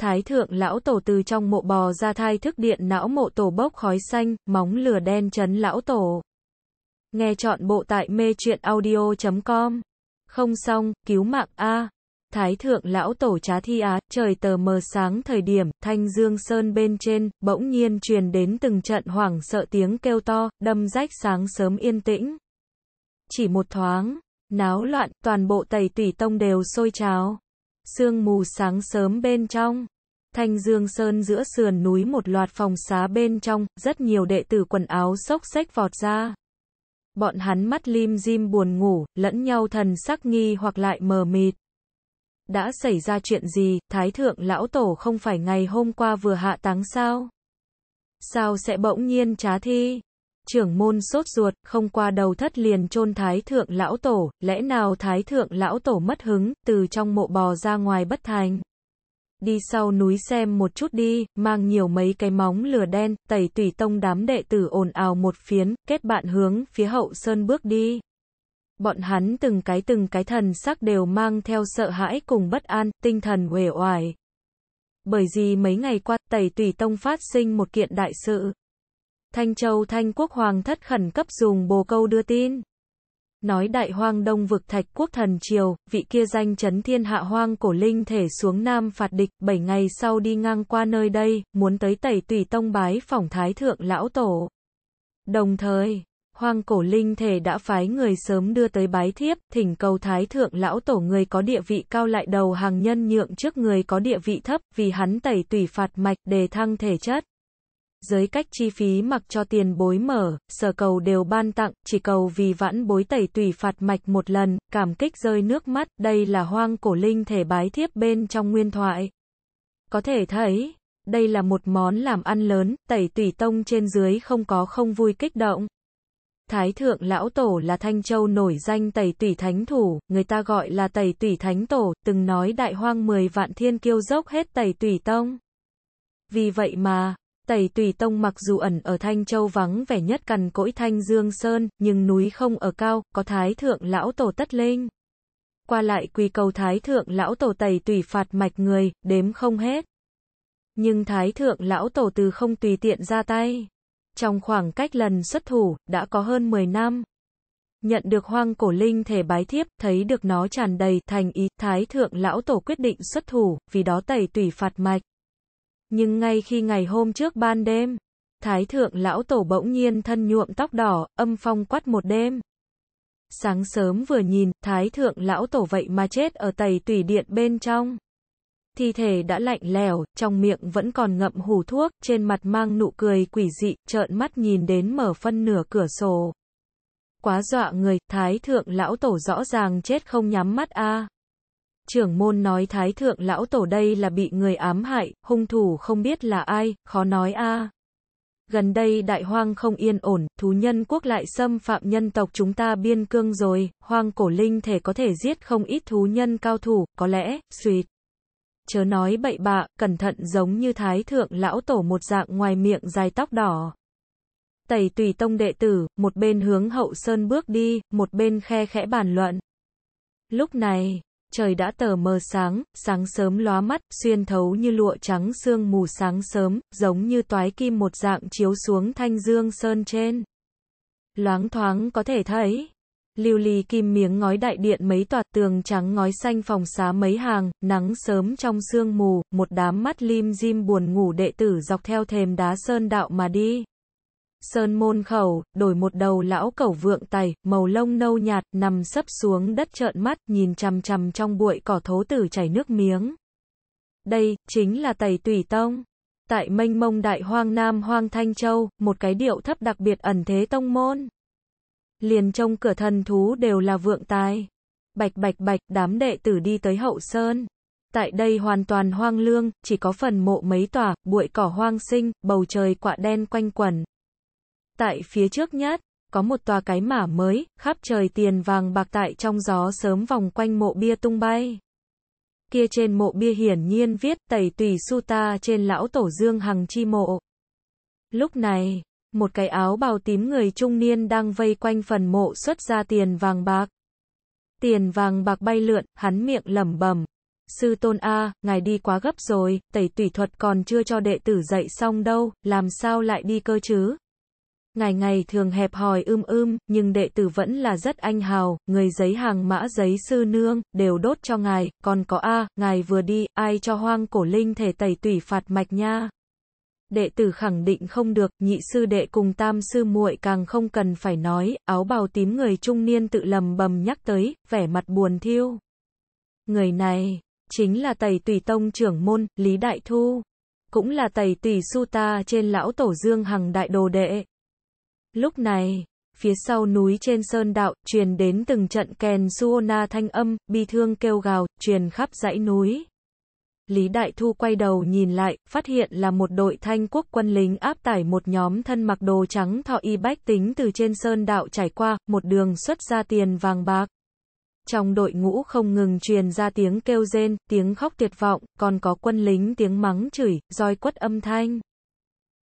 Thái thượng lão tổ từ trong mộ bò ra thai thức điện não mộ tổ bốc khói xanh, móng lửa đen chấn lão tổ. Nghe chọn bộ tại mê truyện audio.com. Không xong, cứu mạng A. Thái thượng lão tổ trá thi á, trời tờ mờ sáng thời điểm, thanh dương sơn bên trên, bỗng nhiên truyền đến từng trận hoảng sợ tiếng kêu to, đâm rách sáng sớm yên tĩnh. Chỉ một thoáng, náo loạn, toàn bộ tẩy tủy tông đều sôi trào sương mù sáng sớm bên trong. Thanh Dương Sơn giữa sườn núi một loạt phòng xá bên trong, rất nhiều đệ tử quần áo xốc xách vọt ra. Bọn hắn mắt lim dim buồn ngủ, lẫn nhau thần sắc nghi hoặc lại mờ mịt. Đã xảy ra chuyện gì, Thái Thượng Lão Tổ không phải ngày hôm qua vừa hạ táng sao? Sao sẽ bỗng nhiên trá thi? trưởng môn sốt ruột, không qua đầu thất liền chôn thái thượng lão tổ, lẽ nào thái thượng lão tổ mất hứng, từ trong mộ bò ra ngoài bất thành. Đi sau núi xem một chút đi, mang nhiều mấy cái móng lửa đen, tẩy tùy tông đám đệ tử ồn ào một phiến, kết bạn hướng phía hậu sơn bước đi. Bọn hắn từng cái từng cái thần sắc đều mang theo sợ hãi cùng bất an, tinh thần uể oải. Bởi vì mấy ngày qua, tẩy tùy tông phát sinh một kiện đại sự. Thanh Châu Thanh Quốc Hoàng thất khẩn cấp dùng bồ câu đưa tin. Nói đại hoang đông vực thạch quốc thần triều, vị kia danh chấn thiên hạ hoang cổ linh thể xuống nam phạt địch, bảy ngày sau đi ngang qua nơi đây, muốn tới tẩy tùy tông bái phỏng thái thượng lão tổ. Đồng thời, hoang cổ linh thể đã phái người sớm đưa tới bái thiếp, thỉnh cầu thái thượng lão tổ người có địa vị cao lại đầu hàng nhân nhượng trước người có địa vị thấp, vì hắn tẩy tùy phạt mạch, đề thăng thể chất giới cách chi phí mặc cho tiền bối mở, sở cầu đều ban tặng, chỉ cầu vì vãn bối tẩy tùy phạt mạch một lần, cảm kích rơi nước mắt, đây là hoang cổ linh thể bái thiếp bên trong nguyên thoại. Có thể thấy, đây là một món làm ăn lớn, tẩy tùy tông trên dưới không có không vui kích động. Thái thượng lão tổ là Thanh Châu nổi danh tẩy tùy thánh thủ, người ta gọi là tẩy tùy thánh tổ, từng nói đại hoang 10 vạn thiên kiêu dốc hết tẩy tùy tông. Vì vậy mà, Tẩy Tùy Tông mặc dù ẩn ở Thanh Châu vắng vẻ nhất cằn cỗi Thanh Dương Sơn, nhưng núi không ở cao, có Thái Thượng Lão Tổ Tất Linh. Qua lại quỳ cầu Thái Thượng Lão Tổ Tẩy Tùy phạt mạch người, đếm không hết. Nhưng Thái Thượng Lão Tổ từ không tùy tiện ra tay. Trong khoảng cách lần xuất thủ, đã có hơn 10 năm. Nhận được hoang cổ linh thể bái thiếp, thấy được nó tràn đầy thành ý, Thái Thượng Lão Tổ quyết định xuất thủ, vì đó tẩy tùy phạt mạch. Nhưng ngay khi ngày hôm trước ban đêm, Thái thượng lão tổ bỗng nhiên thân nhuộm tóc đỏ, âm phong quắt một đêm. Sáng sớm vừa nhìn, thái thượng lão tổ vậy mà chết ở tầy tùy điện bên trong. Thi thể đã lạnh lẻo, trong miệng vẫn còn ngậm hủ thuốc, trên mặt mang nụ cười quỷ dị, trợn mắt nhìn đến mở phân nửa cửa sổ. Quá dọa người, thái thượng lão tổ rõ ràng chết không nhắm mắt a. À trưởng môn nói thái thượng lão tổ đây là bị người ám hại, hung thủ không biết là ai, khó nói a. Gần đây đại hoang không yên ổn, thú nhân quốc lại xâm phạm nhân tộc chúng ta biên cương rồi, hoang cổ linh thể có thể giết không ít thú nhân cao thủ, có lẽ, suyệt. Chớ nói bậy bạ, cẩn thận giống như thái thượng lão tổ một dạng ngoài miệng dài tóc đỏ. Tẩy tùy tông đệ tử, một bên hướng hậu sơn bước đi, một bên khe khẽ bàn luận. Lúc này, trời đã tờ mờ sáng, sáng sớm lóa mắt, xuyên thấu như lụa trắng sương mù sáng sớm, giống như toái kim một dạng chiếu xuống thanh dương sơn trên. Loáng thoáng có thể thấy, lưu ly kim miếng ngói đại điện mấy tòa tường trắng ngói xanh phòng xá mấy hàng, nắng sớm trong sương mù, một đám mắt lim dim buồn ngủ đệ tử dọc theo thềm đá sơn đạo mà đi. Sơn môn khẩu, đổi một đầu lão cẩu vượng tày, màu lông nâu nhạt, nằm sấp xuống đất trợn mắt, nhìn chằm chằm trong bụi cỏ thố tử chảy nước miếng. Đây, chính là tẩy tùy tông. Tại mênh mông đại hoang nam hoang Thanh Châu, một cái điệu thấp đặc biệt ẩn thế tông môn. Liền trong cửa thần thú đều là vượng tài. Bạch bạch bạch, đám đệ tử đi tới hậu sơn. Tại đây hoàn toàn hoang lương, chỉ có phần mộ mấy tòa, bụi cỏ hoang sinh, bầu trời quạ đen quanh quẩn, tại phía trước nhất có một tòa cái mả mới, khắp trời tiền vàng bạc tại trong gió sớm vòng quanh mộ bia tung bay. Kia trên mộ bia hiển nhiên viết tẩy tùy su ta trên lão tổ dương hằng chi mộ. Lúc này, một cái áo bào tím người trung niên đang vây quanh phần mộ xuất ra tiền vàng bạc. Tiền vàng bạc bay lượn, hắn miệng lẩm bẩm, sư tôn a ngài đi quá gấp rồi tẩy tủy thuật còn chưa cho đệ tử dạy xong đâu làm sao lại đi cơ chứ Ngày ngày thường hẹp hòi ưm ưm, nhưng đệ tử vẫn là rất anh hào, người giấy hàng mã giấy sư nương, đều đốt cho ngài, còn có A, ngài vừa đi, ai cho hoang cổ linh thể tẩy tủy phạt mạch nha. Đệ tử khẳng định không được, nhị sư đệ cùng tam sư muội càng không cần phải nói, áo bào tím người trung niên tự lầm bầm nhắc tới, vẻ mặt buồn thiêu. Người này, chính là tẩy tùy tông trưởng môn, Lý Đại Thu. Cũng là tẩy tùy su ta trên lão tổ dương hằng đại đồ đệ. Lúc này, phía sau núi trên sơn đạo, truyền đến từng trận kèn suona thanh âm, bi thương kêu gào, truyền khắp dãy núi. Lý Đại Thu quay đầu nhìn lại, phát hiện là một đội thanh quốc quân lính áp tải một nhóm thân mặc đồ trắng thọ y bách tính từ trên sơn đạo trải qua, một đường xuất ra tiền vàng bạc. Trong đội ngũ không ngừng truyền ra tiếng kêu rên, tiếng khóc tuyệt vọng, còn có quân lính tiếng mắng chửi, roi quất âm thanh.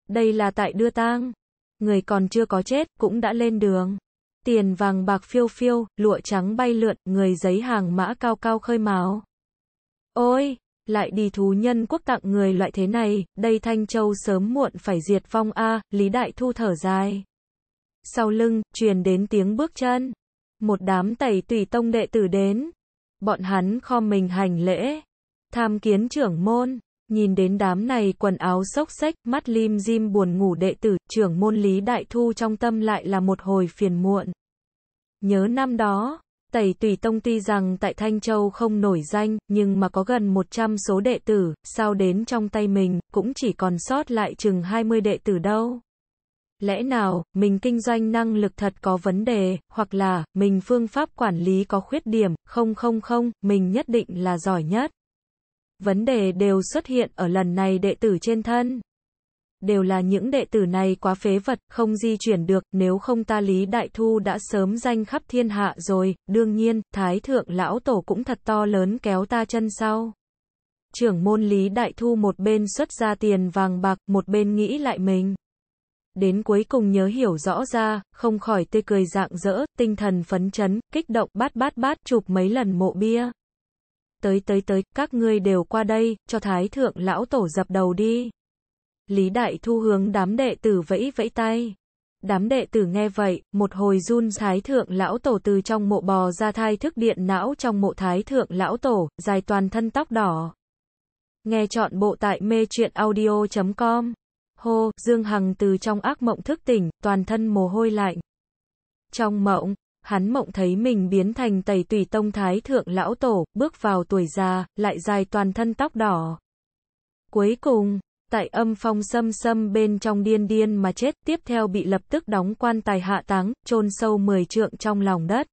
Đây là tại đưa tang người còn chưa có chết, cũng đã lên đường. Tiền vàng bạc phiêu phiêu, lụa trắng bay lượn, người giấy hàng mã cao cao khơi máu. Ôi, lại đi thú nhân quốc tặng người loại thế này, đây Thanh Châu sớm muộn phải diệt vong a, Lý Đại Thu thở dài. Sau lưng, truyền đến tiếng bước chân. Một đám tẩy tùy tông đệ tử đến. Bọn hắn kho mình hành lễ. Tham kiến trưởng môn. Nhìn đến đám này quần áo xốc xếch, mắt lim dim buồn ngủ đệ tử, trưởng môn lý đại thu trong tâm lại là một hồi phiền muộn. Nhớ năm đó, Tẩy Tùy Tông ti rằng tại Thanh Châu không nổi danh, nhưng mà có gần 100 số đệ tử, sao đến trong tay mình, cũng chỉ còn sót lại chừng 20 đệ tử đâu. Lẽ nào, mình kinh doanh năng lực thật có vấn đề, hoặc là, mình phương pháp quản lý có khuyết điểm, không không không, mình nhất định là giỏi nhất. Vấn đề đều xuất hiện ở lần này đệ tử trên thân. Đều là những đệ tử này quá phế vật, không di chuyển được, nếu không ta Lý Đại Thu đã sớm danh khắp thiên hạ rồi, đương nhiên, Thái Thượng Lão Tổ cũng thật to lớn kéo ta chân sau. Trưởng môn Lý Đại Thu một bên xuất ra tiền vàng bạc, một bên nghĩ lại mình đến cuối cùng nhớ hiểu rõ ra, không khỏi tươi cười rạng rỡ, tinh thần phấn chấn, kích động bát bát bát chụp mấy lần mộ bia tới tới tới, các ngươi đều qua đây, cho thái thượng lão tổ dập đầu đi. Lý Đại Thu hướng đám đệ tử vẫy vẫy tay. Đám đệ tử nghe vậy, một hồi run thái thượng lão tổ từ trong mộ bò ra thai thức điện não trong mộ thái thượng lão tổ, dài toàn thân tóc đỏ. Nghe chọn bộ tại mê truyện audio.com. Hô, Dương Hằng từ trong ác mộng thức tỉnh, toàn thân mồ hôi lạnh. Trong mộng, hắn mộng thấy mình biến thành tẩy tùy tông thái thượng lão tổ, bước vào tuổi già, lại dài toàn thân tóc đỏ. Cuối cùng, tại âm phong xâm xâm bên trong điên điên mà chết, tiếp theo bị lập tức đóng quan tài hạ táng, chôn sâu mười trượng trong lòng đất.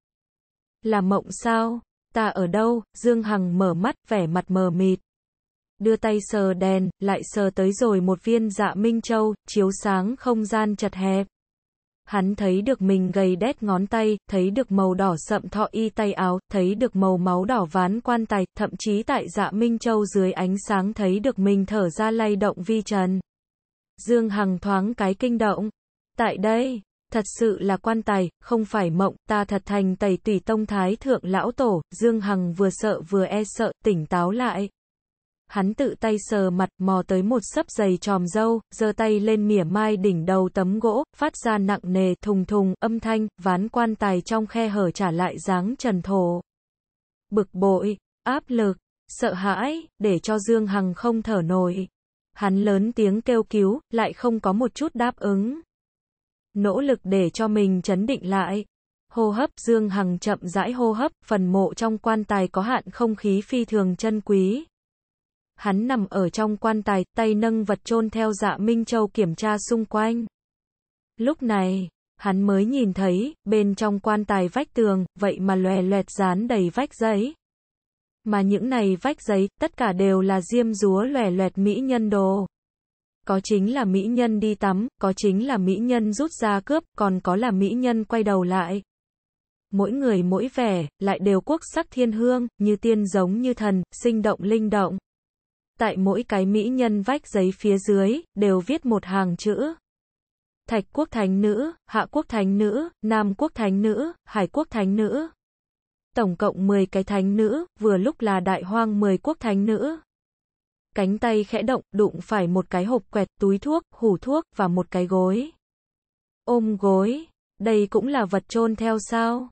Là mộng sao? Ta ở đâu? Dương Hằng mở mắt, vẻ mặt mờ mịt. Đưa tay sờ đèn, lại sờ tới rồi một viên dạ minh châu, chiếu sáng không gian chật hẹp. Hắn thấy được mình gầy đét ngón tay, thấy được màu đỏ sậm thọ y tay áo, thấy được màu máu đỏ ván quan tài, thậm chí tại dạ Minh Châu dưới ánh sáng thấy được mình thở ra lay động vi trần. Dương Hằng thoáng cái kinh động. Tại đây, thật sự là quan tài, không phải mộng, ta thật thành tẩy tùy tông thái thượng lão tổ, Dương Hằng vừa sợ vừa e sợ, tỉnh táo lại hắn tự tay sờ mặt, mò tới một sấp giày tròm dâu, giơ tay lên mỉa mai đỉnh đầu tấm gỗ, phát ra nặng nề, thùng thùng, âm thanh, ván quan tài trong khe hở trả lại dáng trần thổ. Bực bội, áp lực, sợ hãi, để cho Dương Hằng không thở nổi. Hắn lớn tiếng kêu cứu, lại không có một chút đáp ứng. Nỗ lực để cho mình chấn định lại, hô hấp Dương Hằng chậm rãi hô hấp, phần mộ trong quan tài có hạn không khí phi thường chân quý. Hắn nằm ở trong quan tài, tay nâng vật chôn theo dạ Minh Châu kiểm tra xung quanh. Lúc này, hắn mới nhìn thấy, bên trong quan tài vách tường, vậy mà lòe loẹt dán đầy vách giấy. Mà những này vách giấy, tất cả đều là diêm rúa lòe loẹt mỹ nhân đồ. Có chính là mỹ nhân đi tắm, có chính là mỹ nhân rút ra cướp, còn có là mỹ nhân quay đầu lại. Mỗi người mỗi vẻ, lại đều quốc sắc thiên hương, như tiên giống như thần, sinh động linh động tại mỗi cái mỹ nhân vách giấy phía dưới, đều viết một hàng chữ. Thạch quốc thánh nữ, hạ quốc thánh nữ, nam quốc thánh nữ, hải quốc thánh nữ. Tổng cộng 10 cái thánh nữ, vừa lúc là đại hoang 10 quốc thánh nữ. Cánh tay khẽ động, đụng phải một cái hộp quẹt, túi thuốc, hủ thuốc, và một cái gối. Ôm gối, đây cũng là vật chôn theo sao?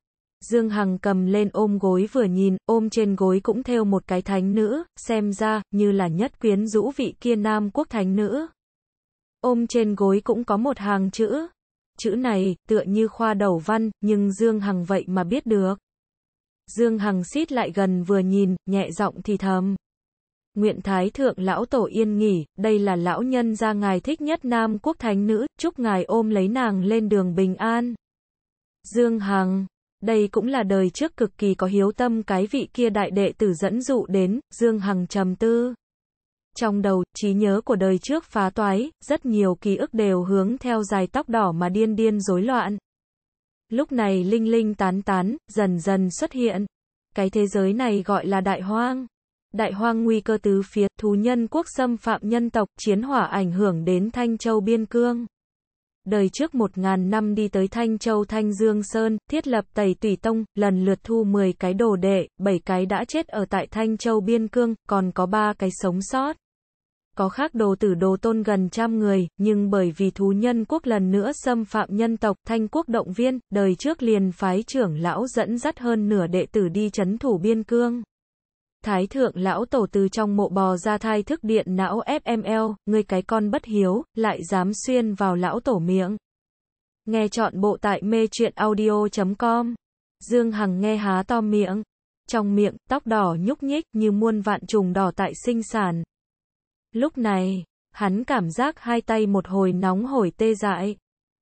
Dương Hằng cầm lên ôm gối vừa nhìn, ôm trên gối cũng theo một cái thánh nữ, xem ra, như là nhất quyến rũ vị kia nam quốc thánh nữ. Ôm trên gối cũng có một hàng chữ. Chữ này, tựa như khoa đầu văn, nhưng Dương Hằng vậy mà biết được. Dương Hằng xít lại gần vừa nhìn, nhẹ giọng thì thầm. Nguyện Thái Thượng Lão Tổ Yên nghỉ, đây là lão nhân gia ngài thích nhất Nam Quốc Thánh Nữ, chúc ngài ôm lấy nàng lên đường bình an. Dương Hằng đây cũng là đời trước cực kỳ có hiếu tâm cái vị kia đại đệ tử dẫn dụ đến, Dương Hằng trầm tư. Trong đầu, trí nhớ của đời trước phá toái, rất nhiều ký ức đều hướng theo dài tóc đỏ mà điên điên rối loạn. Lúc này linh linh tán tán, dần dần xuất hiện. Cái thế giới này gọi là đại hoang. Đại hoang nguy cơ tứ phía, thú nhân quốc xâm phạm nhân tộc, chiến hỏa ảnh hưởng đến Thanh Châu biên cương đời trước một ngàn năm đi tới Thanh Châu Thanh Dương Sơn, thiết lập Tẩy Tủy Tông, lần lượt thu 10 cái đồ đệ, 7 cái đã chết ở tại Thanh Châu Biên Cương, còn có 3 cái sống sót. Có khác đồ tử đồ tôn gần trăm người, nhưng bởi vì thú nhân quốc lần nữa xâm phạm nhân tộc, thanh quốc động viên, đời trước liền phái trưởng lão dẫn dắt hơn nửa đệ tử đi chấn thủ biên cương. Thái thượng lão tổ từ trong mộ bò ra thai thức điện não FML, ngươi cái con bất hiếu, lại dám xuyên vào lão tổ miệng. Nghe chọn bộ tại mê truyện audio.com. Dương Hằng nghe há to miệng. Trong miệng, tóc đỏ nhúc nhích như muôn vạn trùng đỏ tại sinh sản. Lúc này, hắn cảm giác hai tay một hồi nóng hổi tê dại.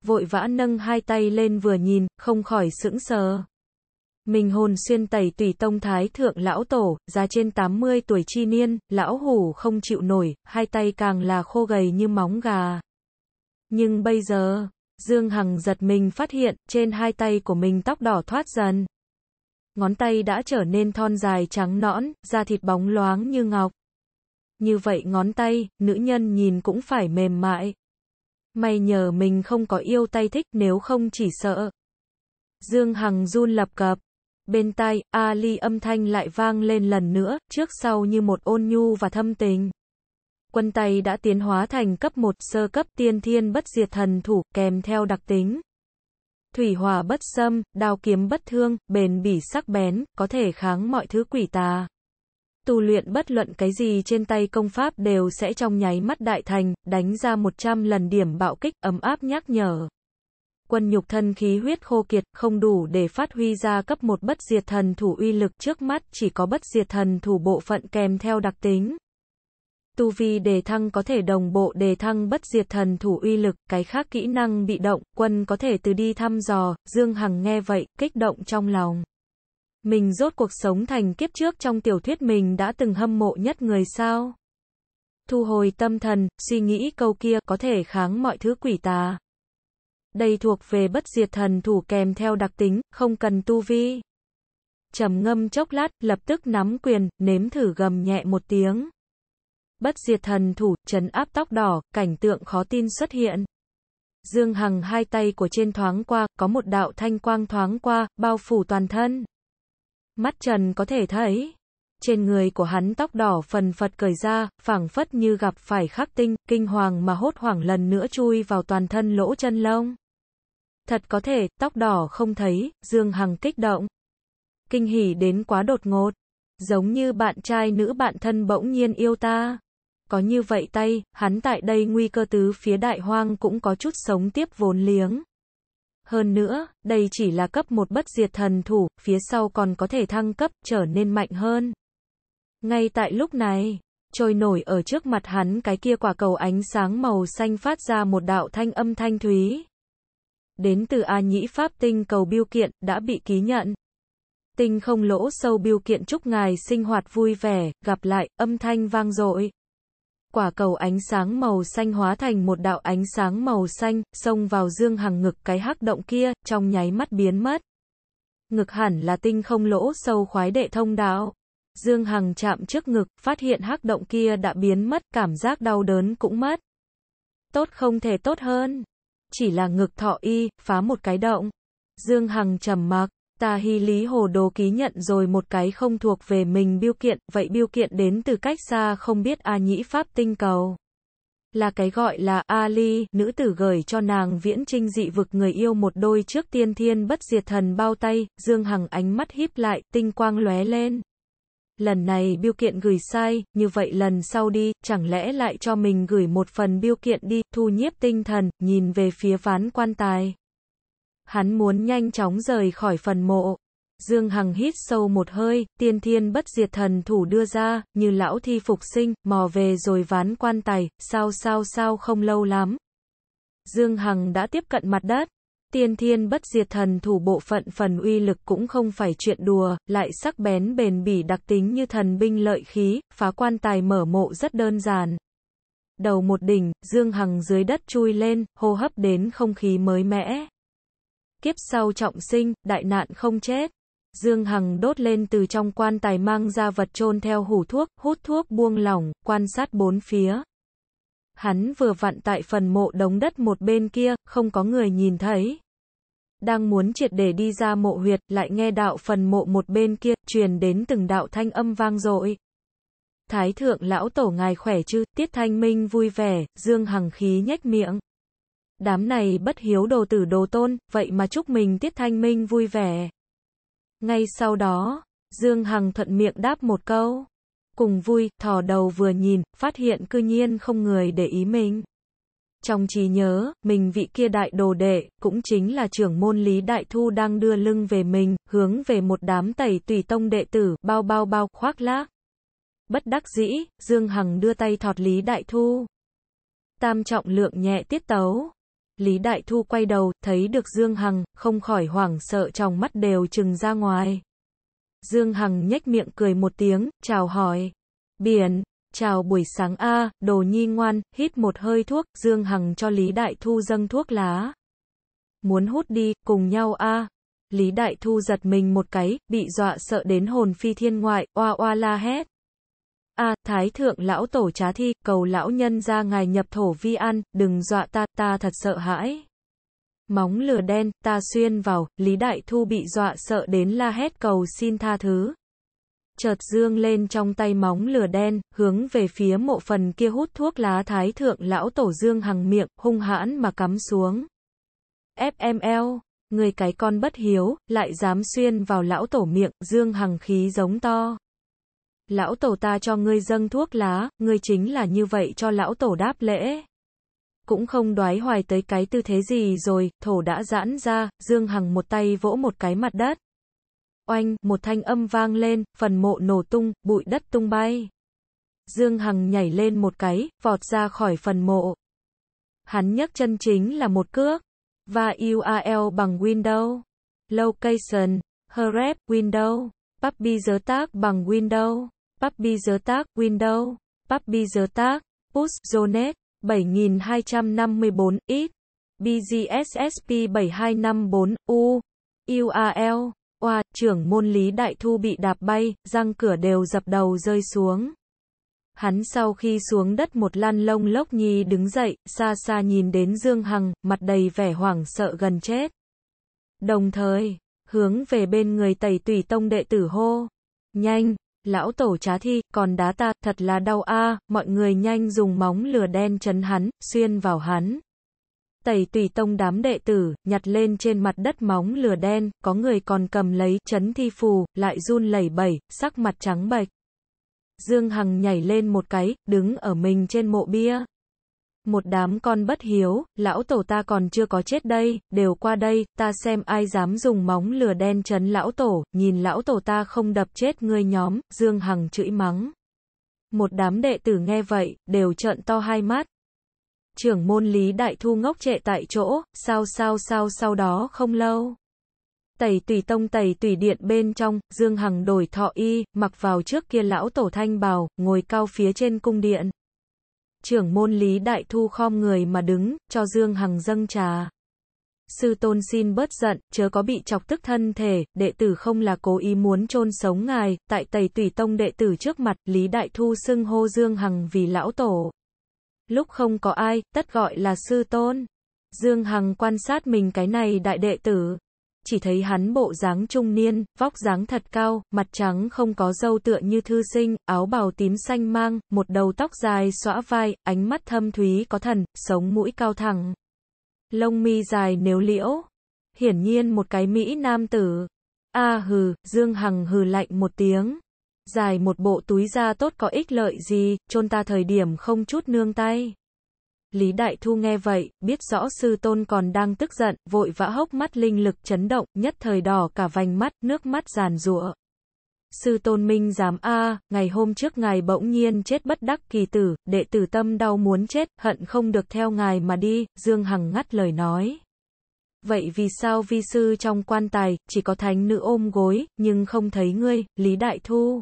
Vội vã nâng hai tay lên vừa nhìn, không khỏi sững sờ. Mình hồn xuyên tẩy tùy tông thái thượng lão tổ, già trên 80 tuổi chi niên, lão hủ không chịu nổi, hai tay càng là khô gầy như móng gà. Nhưng bây giờ, Dương Hằng giật mình phát hiện, trên hai tay của mình tóc đỏ thoát dần. Ngón tay đã trở nên thon dài trắng nõn, da thịt bóng loáng như ngọc. Như vậy ngón tay, nữ nhân nhìn cũng phải mềm mại. May nhờ mình không có yêu tay thích nếu không chỉ sợ. Dương Hằng run lập cập, bên tai, Ali âm thanh lại vang lên lần nữa, trước sau như một ôn nhu và thâm tình. Quân tay đã tiến hóa thành cấp một sơ cấp tiên thiên bất diệt thần thủ, kèm theo đặc tính. Thủy hỏa bất xâm, đao kiếm bất thương, bền bỉ sắc bén, có thể kháng mọi thứ quỷ tà. Tu luyện bất luận cái gì trên tay công pháp đều sẽ trong nháy mắt đại thành, đánh ra 100 lần điểm bạo kích, ấm áp nhắc nhở quân nhục thân khí huyết khô kiệt, không đủ để phát huy ra cấp một bất diệt thần thủ uy lực trước mắt chỉ có bất diệt thần thủ bộ phận kèm theo đặc tính. Tu vi đề thăng có thể đồng bộ đề thăng bất diệt thần thủ uy lực, cái khác kỹ năng bị động, quân có thể từ đi thăm dò, Dương Hằng nghe vậy, kích động trong lòng. Mình rốt cuộc sống thành kiếp trước trong tiểu thuyết mình đã từng hâm mộ nhất người sao? Thu hồi tâm thần, suy nghĩ câu kia có thể kháng mọi thứ quỷ tà. Đây thuộc về bất diệt thần thủ kèm theo đặc tính, không cần tu vi. Trầm ngâm chốc lát, lập tức nắm quyền, nếm thử gầm nhẹ một tiếng. Bất diệt thần thủ, trấn áp tóc đỏ, cảnh tượng khó tin xuất hiện. Dương Hằng hai tay của trên thoáng qua, có một đạo thanh quang thoáng qua, bao phủ toàn thân. Mắt Trần có thể thấy trên người của hắn tóc đỏ phần phật cởi ra, phảng phất như gặp phải khắc tinh, kinh hoàng mà hốt hoảng lần nữa chui vào toàn thân lỗ chân lông. Thật có thể, tóc đỏ không thấy, Dương Hằng kích động. Kinh hỉ đến quá đột ngột, giống như bạn trai nữ bạn thân bỗng nhiên yêu ta. Có như vậy tay, hắn tại đây nguy cơ tứ phía đại hoang cũng có chút sống tiếp vốn liếng. Hơn nữa, đây chỉ là cấp một bất diệt thần thủ, phía sau còn có thể thăng cấp, trở nên mạnh hơn. Ngay tại lúc này, trôi nổi ở trước mặt hắn cái kia quả cầu ánh sáng màu xanh phát ra một đạo thanh âm thanh thúy. Đến từ A Nhĩ Pháp tinh cầu biêu kiện đã bị ký nhận. Tinh không lỗ sâu biêu kiện chúc ngài sinh hoạt vui vẻ, gặp lại, âm thanh vang dội. Quả cầu ánh sáng màu xanh hóa thành một đạo ánh sáng màu xanh, xông vào dương hằng ngực cái hắc động kia, trong nháy mắt biến mất. Ngực hẳn là tinh không lỗ sâu khoái đệ thông đạo. Dương Hằng chạm trước ngực, phát hiện hắc động kia đã biến mất, cảm giác đau đớn cũng mất. Tốt không thể tốt hơn. Chỉ là ngực thọ y, phá một cái động. Dương Hằng trầm mặc, ta hy lý hồ đồ ký nhận rồi một cái không thuộc về mình biêu kiện, vậy biêu kiện đến từ cách xa không biết A nhĩ pháp tinh cầu. Là cái gọi là Ali, nữ tử gửi cho nàng viễn trinh dị vực người yêu một đôi trước tiên thiên bất diệt thần bao tay, Dương Hằng ánh mắt híp lại, tinh quang lóe lên lần này biêu kiện gửi sai, như vậy lần sau đi, chẳng lẽ lại cho mình gửi một phần biêu kiện đi, thu nhiếp tinh thần, nhìn về phía ván quan tài. Hắn muốn nhanh chóng rời khỏi phần mộ. Dương Hằng hít sâu một hơi, tiên thiên bất diệt thần thủ đưa ra, như lão thi phục sinh, mò về rồi ván quan tài, sao sao sao không lâu lắm. Dương Hằng đã tiếp cận mặt đất, Tiên thiên bất diệt thần thủ bộ phận phần uy lực cũng không phải chuyện đùa, lại sắc bén bền bỉ đặc tính như thần binh lợi khí, phá quan tài mở mộ rất đơn giản. Đầu một đỉnh, Dương Hằng dưới đất chui lên, hô hấp đến không khí mới mẻ. Kiếp sau trọng sinh, đại nạn không chết. Dương Hằng đốt lên từ trong quan tài mang ra vật chôn theo hủ thuốc, hút thuốc buông lỏng, quan sát bốn phía hắn vừa vặn tại phần mộ đống đất một bên kia, không có người nhìn thấy. Đang muốn triệt để đi ra mộ huyệt, lại nghe đạo phần mộ một bên kia, truyền đến từng đạo thanh âm vang dội. Thái thượng lão tổ ngài khỏe chứ, tiết thanh minh vui vẻ, dương hằng khí nhếch miệng. Đám này bất hiếu đồ tử đồ tôn, vậy mà chúc mình tiết thanh minh vui vẻ. Ngay sau đó, Dương Hằng thuận miệng đáp một câu cùng vui, thò đầu vừa nhìn, phát hiện cư nhiên không người để ý mình. Trong trí nhớ, mình vị kia đại đồ đệ, cũng chính là trưởng môn Lý Đại Thu đang đưa lưng về mình, hướng về một đám tẩy tùy tông đệ tử, bao bao bao khoác lác. Bất đắc dĩ, Dương Hằng đưa tay thọt Lý Đại Thu. Tam trọng lượng nhẹ tiết tấu. Lý Đại Thu quay đầu, thấy được Dương Hằng, không khỏi hoảng sợ trong mắt đều trừng ra ngoài. Dương Hằng nhếch miệng cười một tiếng, chào hỏi. Biển, chào buổi sáng a, đồ nhi ngoan, hít một hơi thuốc, Dương Hằng cho Lý Đại Thu dâng thuốc lá. Muốn hút đi, cùng nhau a. Lý Đại Thu giật mình một cái, bị dọa sợ đến hồn phi thiên ngoại, oa oa la hét. A, Thái Thượng Lão Tổ Trá Thi, cầu Lão Nhân ra ngài nhập thổ vi an, đừng dọa ta, ta thật sợ hãi móng lửa đen, ta xuyên vào, Lý Đại Thu bị dọa sợ đến la hét cầu xin tha thứ. Chợt dương lên trong tay móng lửa đen, hướng về phía mộ phần kia hút thuốc lá thái thượng lão tổ dương hằng miệng, hung hãn mà cắm xuống. FML, người cái con bất hiếu, lại dám xuyên vào lão tổ miệng, dương hằng khí giống to. Lão tổ ta cho ngươi dâng thuốc lá, ngươi chính là như vậy cho lão tổ đáp lễ cũng không đoái hoài tới cái tư thế gì rồi, thổ đã giãn ra, Dương Hằng một tay vỗ một cái mặt đất. Oanh, một thanh âm vang lên, phần mộ nổ tung, bụi đất tung bay. Dương Hằng nhảy lên một cái, vọt ra khỏi phần mộ. Hắn nhấc chân chính là một cước, và URL bằng Windows, Location, Href, Windows, Puppy giới tác bằng Windows, Puppy giới tác, Windows, Puppy giới tác, Push, Zonet. 7254 x BGSSP 7254 U UAL Oa, trưởng môn lý đại thu bị đạp bay, răng cửa đều dập đầu rơi xuống. Hắn sau khi xuống đất một lan lông lốc nhi đứng dậy, xa xa nhìn đến Dương Hằng, mặt đầy vẻ hoảng sợ gần chết. Đồng thời, hướng về bên người tẩy tùy tông đệ tử hô. Nhanh, lão tổ trá thi, còn đá ta, thật là đau a, mọi người nhanh dùng móng lửa đen chấn hắn, xuyên vào hắn. Tẩy tùy tông đám đệ tử, nhặt lên trên mặt đất móng lửa đen, có người còn cầm lấy chấn thi phù, lại run lẩy bẩy, sắc mặt trắng bệch. Dương Hằng nhảy lên một cái, đứng ở mình trên mộ bia. Một đám con bất hiếu, lão tổ ta còn chưa có chết đây, đều qua đây, ta xem ai dám dùng móng lửa đen chấn lão tổ, nhìn lão tổ ta không đập chết ngươi nhóm, Dương Hằng chửi mắng. Một đám đệ tử nghe vậy, đều trợn to hai mắt. Trưởng môn Lý Đại Thu ngốc trệ tại chỗ, sao sao sao sau đó không lâu. Tẩy tùy tông tẩy tùy điện bên trong, Dương Hằng đổi thọ y, mặc vào trước kia lão tổ thanh bào, ngồi cao phía trên cung điện trưởng môn Lý Đại Thu khom người mà đứng, cho Dương Hằng dâng trà. Sư tôn xin bớt giận, chớ có bị chọc tức thân thể, đệ tử không là cố ý muốn chôn sống ngài, tại tầy tùy tông đệ tử trước mặt, Lý Đại Thu xưng hô Dương Hằng vì lão tổ. Lúc không có ai, tất gọi là sư tôn. Dương Hằng quan sát mình cái này đại đệ tử, chỉ thấy hắn bộ dáng trung niên, vóc dáng thật cao, mặt trắng không có râu tựa như thư sinh, áo bào tím xanh mang, một đầu tóc dài xõa vai, ánh mắt thâm thúy có thần, sống mũi cao thẳng. Lông mi dài nếu liễu. Hiển nhiên một cái Mỹ nam tử. A hừ, Dương Hằng hừ lạnh một tiếng. Dài một bộ túi da tốt có ích lợi gì, chôn ta thời điểm không chút nương tay. Lý Đại Thu nghe vậy, biết rõ sư tôn còn đang tức giận, vội vã hốc mắt linh lực chấn động, nhất thời đỏ cả vành mắt, nước mắt giàn rụa. Sư tôn minh dám a, ngày hôm trước ngài bỗng nhiên chết bất đắc kỳ tử, đệ tử tâm đau muốn chết, hận không được theo ngài mà đi, Dương Hằng ngắt lời nói. Vậy vì sao vi sư trong quan tài, chỉ có thánh nữ ôm gối, nhưng không thấy ngươi, Lý Đại Thu?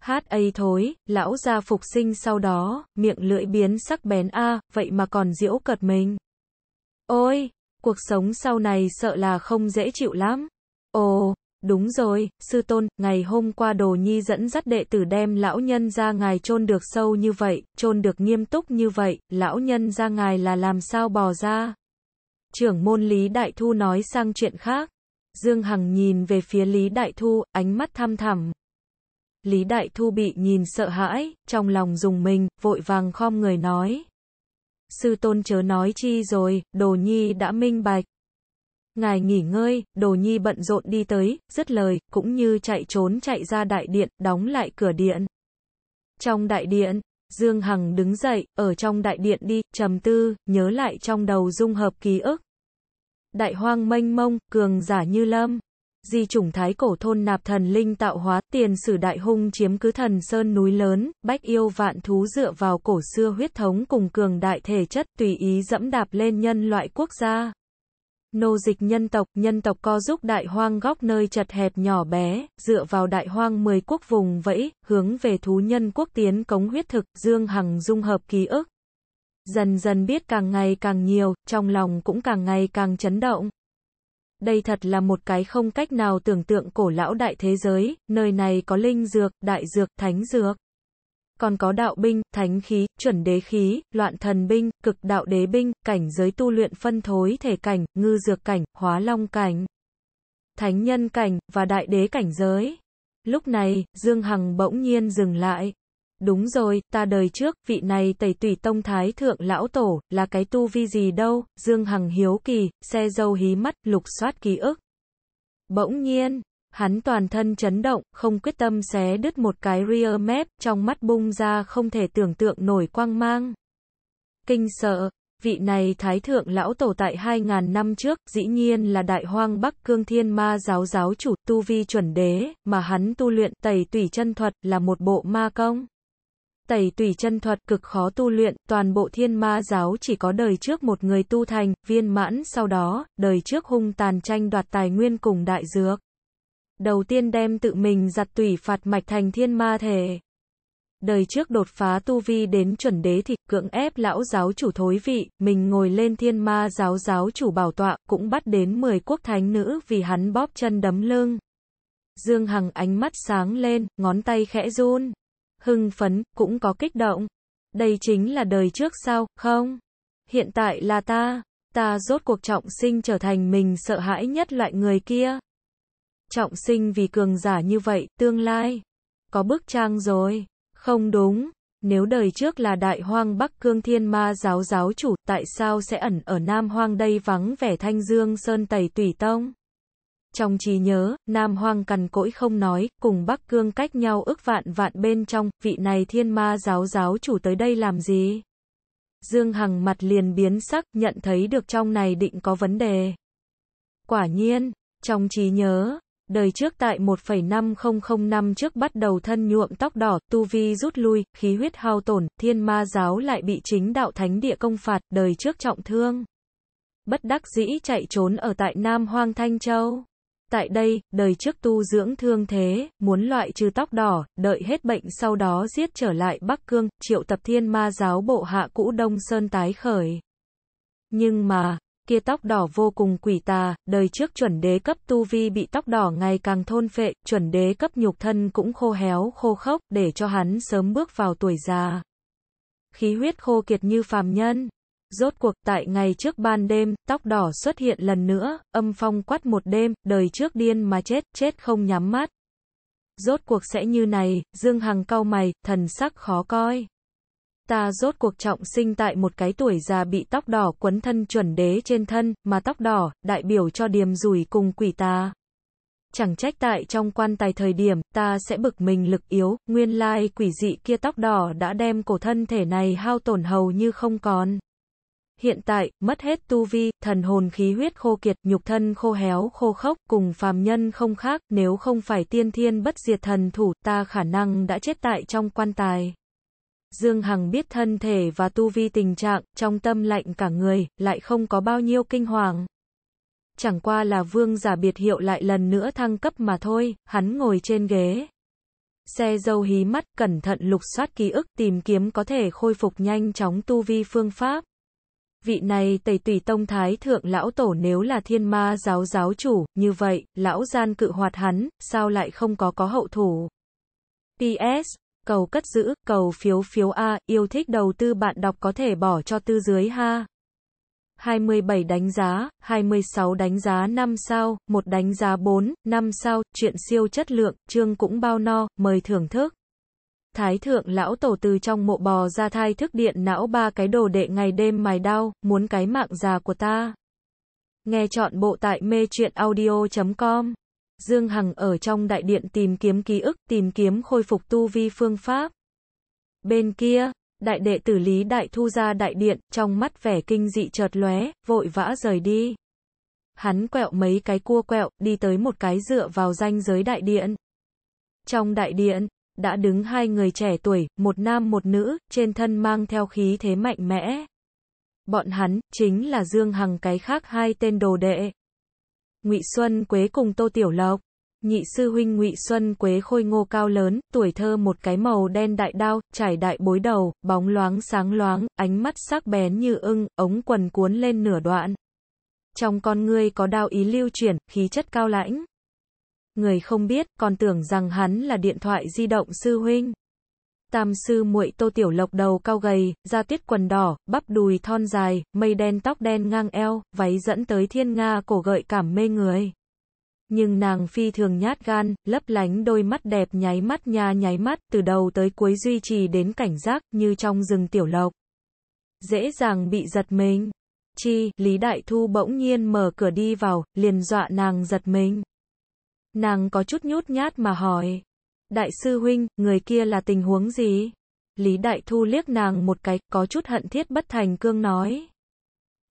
Hát ấy thối, lão gia phục sinh sau đó, miệng lưỡi biến sắc bén a, vậy mà còn diễu cợt mình. Ôi, cuộc sống sau này sợ là không dễ chịu lắm. Ồ, đúng rồi, sư tôn, ngày hôm qua đồ nhi dẫn dắt đệ tử đem lão nhân ra ngài chôn được sâu như vậy, chôn được nghiêm túc như vậy, lão nhân ra ngài là làm sao bò ra. Trưởng môn Lý Đại Thu nói sang chuyện khác. Dương Hằng nhìn về phía Lý Đại Thu, ánh mắt thăm thẳm. Lý Đại Thu bị nhìn sợ hãi, trong lòng dùng mình, vội vàng khom người nói. Sư tôn chớ nói chi rồi, đồ nhi đã minh bạch. Ngài nghỉ ngơi, đồ nhi bận rộn đi tới, dứt lời, cũng như chạy trốn chạy ra đại điện, đóng lại cửa điện. Trong đại điện, Dương Hằng đứng dậy, ở trong đại điện đi, trầm tư, nhớ lại trong đầu dung hợp ký ức. Đại hoang mênh mông, cường giả như lâm di chủng thái cổ thôn nạp thần linh tạo hóa, tiền sử đại hung chiếm cứ thần sơn núi lớn, bách yêu vạn thú dựa vào cổ xưa huyết thống cùng cường đại thể chất, tùy ý dẫm đạp lên nhân loại quốc gia. Nô dịch nhân tộc, nhân tộc co giúp đại hoang góc nơi chật hẹp nhỏ bé, dựa vào đại hoang mười quốc vùng vẫy, hướng về thú nhân quốc tiến cống huyết thực, dương hằng dung hợp ký ức. Dần dần biết càng ngày càng nhiều, trong lòng cũng càng ngày càng chấn động đây thật là một cái không cách nào tưởng tượng cổ lão đại thế giới, nơi này có linh dược, đại dược, thánh dược. Còn có đạo binh, thánh khí, chuẩn đế khí, loạn thần binh, cực đạo đế binh, cảnh giới tu luyện phân thối thể cảnh, ngư dược cảnh, hóa long cảnh, thánh nhân cảnh, và đại đế cảnh giới. Lúc này, Dương Hằng bỗng nhiên dừng lại. Đúng rồi, ta đời trước, vị này tẩy tùy tông thái thượng lão tổ, là cái tu vi gì đâu, Dương Hằng hiếu kỳ, xe dâu hí mắt, lục soát ký ức. Bỗng nhiên, hắn toàn thân chấn động, không quyết tâm xé đứt một cái rear mép, trong mắt bung ra không thể tưởng tượng nổi quang mang. Kinh sợ, vị này thái thượng lão tổ tại 2.000 năm trước, dĩ nhiên là đại hoang bắc cương thiên ma giáo giáo chủ, tu vi chuẩn đế, mà hắn tu luyện tẩy tủy chân thuật, là một bộ ma công tẩy tủy chân thuật cực khó tu luyện, toàn bộ thiên ma giáo chỉ có đời trước một người tu thành, viên mãn sau đó, đời trước hung tàn tranh đoạt tài nguyên cùng đại dược. Đầu tiên đem tự mình giặt tủy phạt mạch thành thiên ma thể. Đời trước đột phá tu vi đến chuẩn đế thì cưỡng ép lão giáo chủ thối vị, mình ngồi lên thiên ma giáo giáo chủ bảo tọa, cũng bắt đến 10 quốc thánh nữ vì hắn bóp chân đấm lưng. Dương Hằng ánh mắt sáng lên, ngón tay khẽ run hưng phấn, cũng có kích động. Đây chính là đời trước sao, không? Hiện tại là ta, ta rốt cuộc trọng sinh trở thành mình sợ hãi nhất loại người kia. Trọng sinh vì cường giả như vậy, tương lai. Có bức trang rồi. Không đúng, nếu đời trước là đại hoang Bắc Cương Thiên Ma giáo giáo chủ, tại sao sẽ ẩn ở Nam Hoang đây vắng vẻ Thanh Dương Sơn Tẩy Tùy Tông? Trong trí nhớ, Nam Hoang cằn cỗi không nói, cùng Bắc Cương cách nhau ước vạn vạn bên trong, vị này thiên ma giáo giáo chủ tới đây làm gì? Dương Hằng mặt liền biến sắc, nhận thấy được trong này định có vấn đề. Quả nhiên, trong trí nhớ, đời trước tại 1,5005 năm trước bắt đầu thân nhuộm tóc đỏ, tu vi rút lui, khí huyết hao tổn, thiên ma giáo lại bị chính đạo thánh địa công phạt, đời trước trọng thương. Bất đắc dĩ chạy trốn ở tại Nam Hoang Thanh Châu. Tại đây, đời trước tu dưỡng thương thế, muốn loại trừ tóc đỏ, đợi hết bệnh sau đó giết trở lại Bắc Cương, triệu tập thiên ma giáo bộ hạ cũ Đông Sơn tái khởi. Nhưng mà, kia tóc đỏ vô cùng quỷ tà, đời trước chuẩn đế cấp tu vi bị tóc đỏ ngày càng thôn phệ, chuẩn đế cấp nhục thân cũng khô héo khô khốc, để cho hắn sớm bước vào tuổi già. Khí huyết khô kiệt như phàm nhân, Rốt cuộc tại ngày trước ban đêm, tóc đỏ xuất hiện lần nữa, âm phong quát một đêm, đời trước điên mà chết, chết không nhắm mắt. Rốt cuộc sẽ như này, Dương Hằng cau mày, thần sắc khó coi. Ta rốt cuộc trọng sinh tại một cái tuổi già bị tóc đỏ quấn thân chuẩn đế trên thân, mà tóc đỏ, đại biểu cho điềm rủi cùng quỷ ta. Chẳng trách tại trong quan tài thời điểm, ta sẽ bực mình lực yếu, nguyên lai quỷ dị kia tóc đỏ đã đem cổ thân thể này hao tổn hầu như không còn. Hiện tại, mất hết tu vi, thần hồn khí huyết khô kiệt, nhục thân khô héo khô khốc, cùng phàm nhân không khác, nếu không phải tiên thiên bất diệt thần thủ, ta khả năng đã chết tại trong quan tài. Dương Hằng biết thân thể và tu vi tình trạng, trong tâm lạnh cả người, lại không có bao nhiêu kinh hoàng. Chẳng qua là vương giả biệt hiệu lại lần nữa thăng cấp mà thôi, hắn ngồi trên ghế. Xe dâu hí mắt, cẩn thận lục soát ký ức, tìm kiếm có thể khôi phục nhanh chóng tu vi phương pháp vị này tẩy tùy tông thái thượng lão tổ nếu là thiên ma giáo giáo chủ, như vậy, lão gian cự hoạt hắn, sao lại không có có hậu thủ. p.s Cầu cất giữ, cầu phiếu phiếu A, yêu thích đầu tư bạn đọc có thể bỏ cho tư dưới ha. 27 đánh giá, 26 đánh giá 5 sao, 1 đánh giá 4, 5 sao, chuyện siêu chất lượng, chương cũng bao no, mời thưởng thức. Thái thượng lão tổ từ trong mộ bò ra thai thức điện não ba cái đồ đệ ngày đêm mài đau, muốn cái mạng già của ta. Nghe chọn bộ tại mê truyện audio.com. Dương Hằng ở trong đại điện tìm kiếm ký ức, tìm kiếm khôi phục tu vi phương pháp. Bên kia, đại đệ tử Lý Đại Thu ra đại điện, trong mắt vẻ kinh dị chợt lóe, vội vã rời đi. Hắn quẹo mấy cái cua quẹo, đi tới một cái dựa vào ranh giới đại điện. Trong đại điện, đã đứng hai người trẻ tuổi, một nam một nữ, trên thân mang theo khí thế mạnh mẽ. Bọn hắn, chính là Dương Hằng cái khác hai tên đồ đệ. ngụy Xuân Quế cùng Tô Tiểu Lộc. Nhị sư huynh ngụy Xuân Quế khôi ngô cao lớn, tuổi thơ một cái màu đen đại đao, trải đại bối đầu, bóng loáng sáng loáng, ánh mắt sắc bén như ưng, ống quần cuốn lên nửa đoạn. Trong con ngươi có đao ý lưu chuyển, khí chất cao lãnh. Người không biết, còn tưởng rằng hắn là điện thoại di động sư huynh. Tam sư muội Tô Tiểu Lộc đầu cao gầy, da tiết quần đỏ, bắp đùi thon dài, mây đen tóc đen ngang eo, váy dẫn tới thiên nga cổ gợi cảm mê người. Nhưng nàng phi thường nhát gan, lấp lánh đôi mắt đẹp nháy mắt nha nháy mắt, từ đầu tới cuối duy trì đến cảnh giác, như trong rừng Tiểu Lộc. Dễ dàng bị giật mình. Chi, Lý Đại Thu bỗng nhiên mở cửa đi vào, liền dọa nàng giật mình. Nàng có chút nhút nhát mà hỏi. Đại sư huynh, người kia là tình huống gì? Lý Đại Thu liếc nàng một cái, có chút hận thiết bất thành cương nói.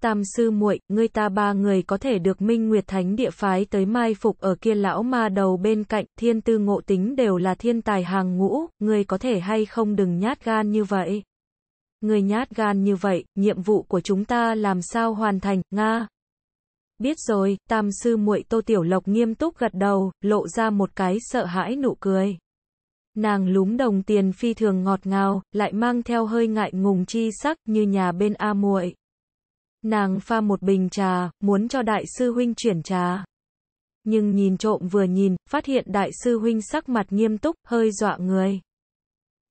Tam sư muội, ngươi ta ba người có thể được Minh Nguyệt Thánh địa phái tới mai phục ở kia lão ma đầu bên cạnh, thiên tư ngộ tính đều là thiên tài hàng ngũ, ngươi có thể hay không đừng nhát gan như vậy. Ngươi nhát gan như vậy, nhiệm vụ của chúng ta làm sao hoàn thành, Nga? Biết rồi, tam sư muội Tô Tiểu Lộc nghiêm túc gật đầu, lộ ra một cái sợ hãi nụ cười. Nàng lúm đồng tiền phi thường ngọt ngào, lại mang theo hơi ngại ngùng chi sắc như nhà bên A muội. Nàng pha một bình trà, muốn cho đại sư huynh chuyển trà. Nhưng nhìn trộm vừa nhìn, phát hiện đại sư huynh sắc mặt nghiêm túc, hơi dọa người.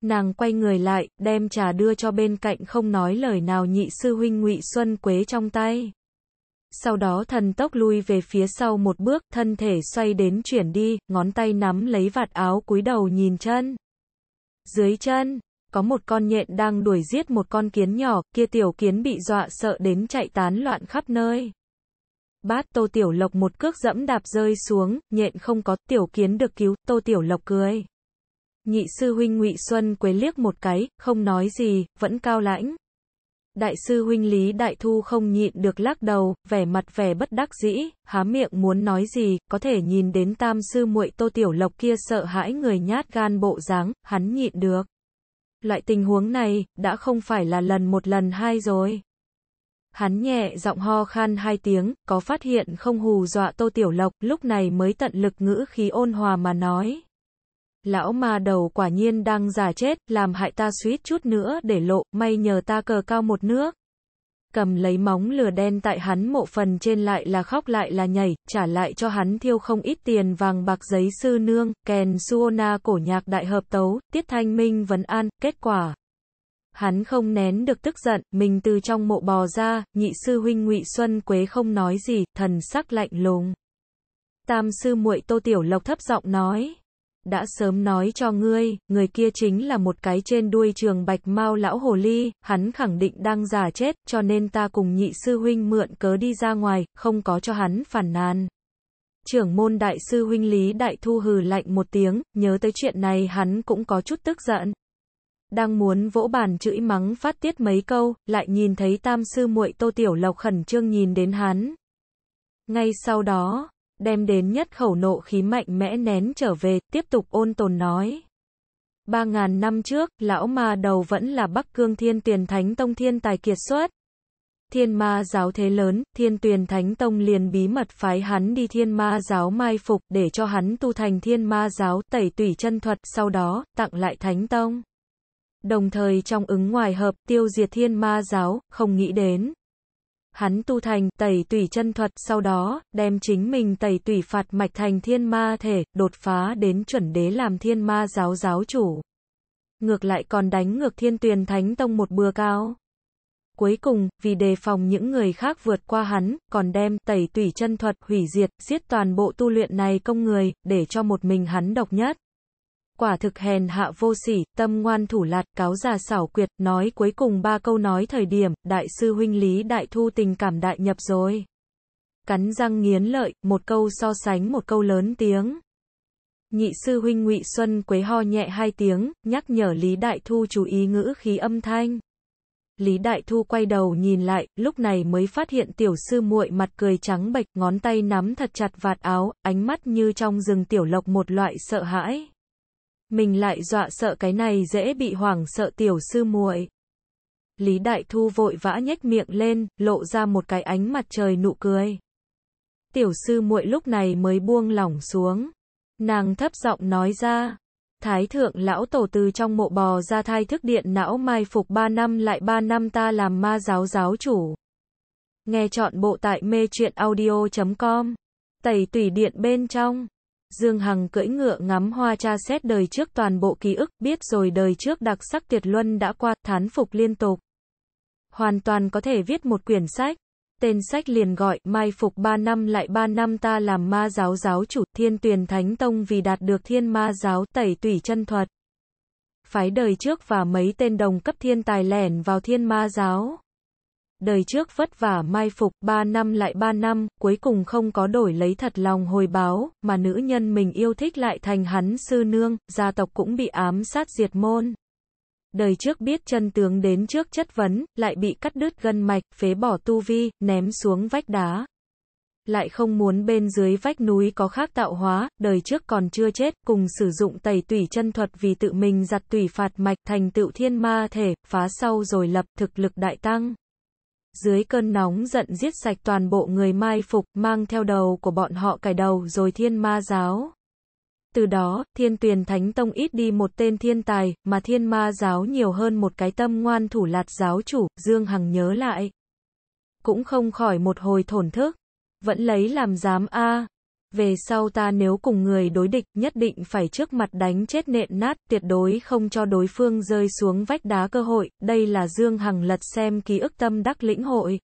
Nàng quay người lại, đem trà đưa cho bên cạnh không nói lời nào nhị sư huynh Ngụy Xuân Quế trong tay sau đó thần tốc lui về phía sau một bước, thân thể xoay đến chuyển đi, ngón tay nắm lấy vạt áo cúi đầu nhìn chân. Dưới chân, có một con nhện đang đuổi giết một con kiến nhỏ, kia tiểu kiến bị dọa sợ đến chạy tán loạn khắp nơi. Bát Tô Tiểu Lộc một cước dẫm đạp rơi xuống, nhện không có, tiểu kiến được cứu, Tô Tiểu Lộc cười. Nhị sư huynh Ngụy Xuân quấy liếc một cái, không nói gì, vẫn cao lãnh. Đại sư huynh Lý Đại Thu không nhịn được lắc đầu, vẻ mặt vẻ bất đắc dĩ, há miệng muốn nói gì, có thể nhìn đến tam sư muội Tô Tiểu Lộc kia sợ hãi người nhát gan bộ dáng, hắn nhịn được. Loại tình huống này, đã không phải là lần một lần hai rồi. Hắn nhẹ giọng ho khan hai tiếng, có phát hiện không hù dọa Tô Tiểu Lộc, lúc này mới tận lực ngữ khí ôn hòa mà nói. Lão ma đầu quả nhiên đang già chết, làm hại ta suýt chút nữa để lộ, may nhờ ta cờ cao một nước. Cầm lấy móng lửa đen tại hắn mộ phần trên lại là khóc lại là nhảy, trả lại cho hắn thiêu không ít tiền vàng bạc giấy sư nương, kèn suona cổ nhạc đại hợp tấu, tiết thanh minh vấn an, kết quả. Hắn không nén được tức giận, mình từ trong mộ bò ra, nhị sư huynh ngụy Xuân Quế không nói gì, thần sắc lạnh lùng. Tam sư muội Tô Tiểu Lộc thấp giọng nói đã sớm nói cho ngươi, người kia chính là một cái trên đuôi trường bạch mau lão hồ ly, hắn khẳng định đang giả chết, cho nên ta cùng nhị sư huynh mượn cớ đi ra ngoài, không có cho hắn phản nàn. Trưởng môn đại sư huynh Lý Đại Thu hừ lạnh một tiếng, nhớ tới chuyện này hắn cũng có chút tức giận. Đang muốn vỗ bàn chửi mắng phát tiết mấy câu, lại nhìn thấy tam sư muội Tô Tiểu Lộc khẩn trương nhìn đến hắn. Ngay sau đó, đem đến nhất khẩu nộ khí mạnh mẽ nén trở về, tiếp tục ôn tồn nói. Ba ngàn năm trước, lão ma đầu vẫn là Bắc Cương Thiên tiền Thánh Tông Thiên Tài Kiệt xuất. Thiên ma giáo thế lớn, Thiên Tuyền Thánh Tông liền bí mật phái hắn đi Thiên ma giáo mai phục để cho hắn tu thành Thiên ma giáo tẩy tủy chân thuật, sau đó, tặng lại Thánh Tông. Đồng thời trong ứng ngoài hợp tiêu diệt Thiên ma giáo, không nghĩ đến hắn tu thành tẩy tủy chân thuật, sau đó, đem chính mình tẩy tủy phạt mạch thành thiên ma thể, đột phá đến chuẩn đế làm thiên ma giáo giáo chủ. Ngược lại còn đánh ngược thiên tuyền thánh tông một bừa cao. Cuối cùng, vì đề phòng những người khác vượt qua hắn, còn đem tẩy tủy chân thuật hủy diệt, giết toàn bộ tu luyện này công người, để cho một mình hắn độc nhất quả thực hèn hạ vô sỉ, tâm ngoan thủ lạt, cáo già xảo quyệt, nói cuối cùng ba câu nói thời điểm, đại sư huynh Lý Đại Thu tình cảm đại nhập rồi. Cắn răng nghiến lợi, một câu so sánh một câu lớn tiếng. Nhị sư huynh Ngụy Xuân quấy ho nhẹ hai tiếng, nhắc nhở Lý Đại Thu chú ý ngữ khí âm thanh. Lý Đại Thu quay đầu nhìn lại, lúc này mới phát hiện tiểu sư muội mặt cười trắng bệch, ngón tay nắm thật chặt vạt áo, ánh mắt như trong rừng tiểu lộc một loại sợ hãi. Mình lại dọa sợ cái này dễ bị hoảng sợ tiểu sư muội. Lý Đại Thu vội vã nhếch miệng lên, lộ ra một cái ánh mặt trời nụ cười. Tiểu sư muội lúc này mới buông lỏng xuống. Nàng thấp giọng nói ra. Thái thượng lão tổ từ trong mộ bò ra thai thức điện não mai phục 3 năm lại 3 năm ta làm ma giáo giáo chủ. Nghe chọn bộ tại mê truyện audio.com. Tẩy tủy điện bên trong. Dương Hằng cưỡi ngựa ngắm hoa tra xét đời trước toàn bộ ký ức, biết rồi đời trước đặc sắc tuyệt luân đã qua, thán phục liên tục. Hoàn toàn có thể viết một quyển sách. Tên sách liền gọi, mai phục ba năm lại ba năm ta làm ma giáo giáo chủ, thiên tuyền thánh tông vì đạt được thiên ma giáo tẩy tủy chân thuật. Phái đời trước và mấy tên đồng cấp thiên tài lẻn vào thiên ma giáo đời trước vất vả mai phục, ba năm lại ba năm, cuối cùng không có đổi lấy thật lòng hồi báo, mà nữ nhân mình yêu thích lại thành hắn sư nương, gia tộc cũng bị ám sát diệt môn. Đời trước biết chân tướng đến trước chất vấn, lại bị cắt đứt gân mạch, phế bỏ tu vi, ném xuống vách đá. Lại không muốn bên dưới vách núi có khác tạo hóa, đời trước còn chưa chết, cùng sử dụng tẩy tủy chân thuật vì tự mình giặt tủy phạt mạch thành tựu thiên ma thể, phá sau rồi lập thực lực đại tăng dưới cơn nóng giận giết sạch toàn bộ người mai phục, mang theo đầu của bọn họ cải đầu rồi thiên ma giáo. Từ đó, thiên tuyền thánh tông ít đi một tên thiên tài, mà thiên ma giáo nhiều hơn một cái tâm ngoan thủ lạt giáo chủ, Dương Hằng nhớ lại. Cũng không khỏi một hồi thổn thức. Vẫn lấy làm dám a à. Về sau ta nếu cùng người đối địch, nhất định phải trước mặt đánh chết nện nát, tuyệt đối không cho đối phương rơi xuống vách đá cơ hội, đây là Dương Hằng lật xem ký ức tâm đắc lĩnh hội.